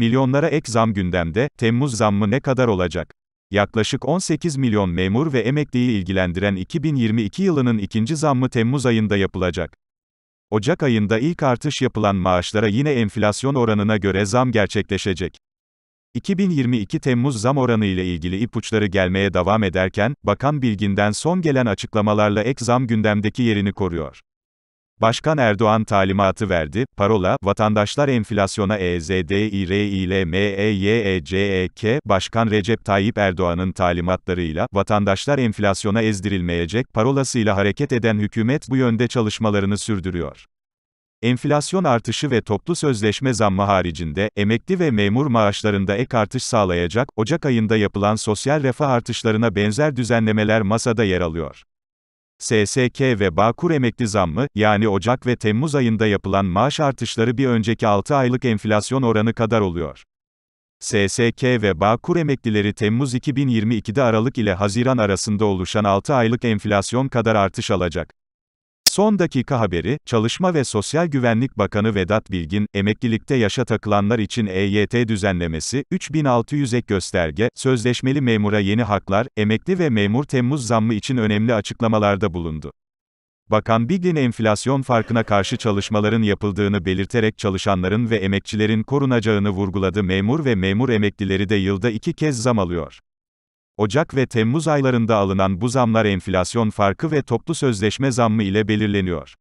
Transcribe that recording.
Milyonlara ek zam gündemde, Temmuz zammı ne kadar olacak? Yaklaşık 18 milyon memur ve emekliyi ilgilendiren 2022 yılının ikinci zammı Temmuz ayında yapılacak. Ocak ayında ilk artış yapılan maaşlara yine enflasyon oranına göre zam gerçekleşecek. 2022 Temmuz zam oranı ile ilgili ipuçları gelmeye devam ederken, Bakan Bilgin'den son gelen açıklamalarla ek zam gündemdeki yerini koruyor. Başkan Erdoğan talimatı verdi, parola, vatandaşlar enflasyona EZDİRİLMEYECEK, Başkan Recep Tayyip Erdoğan'ın talimatlarıyla, vatandaşlar enflasyona ezdirilmeyecek, parolasıyla hareket eden hükümet bu yönde çalışmalarını sürdürüyor. Enflasyon artışı ve toplu sözleşme zammı haricinde, emekli ve memur maaşlarında ek artış sağlayacak, Ocak ayında yapılan sosyal refah artışlarına benzer düzenlemeler masada yer alıyor. SSK ve Bağkur emekli zammı, yani Ocak ve Temmuz ayında yapılan maaş artışları bir önceki 6 aylık enflasyon oranı kadar oluyor. SSK ve Bağkur emeklileri Temmuz 2022'de Aralık ile Haziran arasında oluşan 6 aylık enflasyon kadar artış alacak. Son dakika haberi, Çalışma ve Sosyal Güvenlik Bakanı Vedat Bilgin, emeklilikte yaşa takılanlar için EYT düzenlemesi, 3600 ek gösterge, sözleşmeli memura yeni haklar, emekli ve memur Temmuz zammı için önemli açıklamalarda bulundu. Bakan Bilgin, enflasyon farkına karşı çalışmaların yapıldığını belirterek çalışanların ve emekçilerin korunacağını vurguladı memur ve memur emeklileri de yılda iki kez zam alıyor. Ocak ve Temmuz aylarında alınan bu zamlar enflasyon farkı ve toplu sözleşme zammı ile belirleniyor.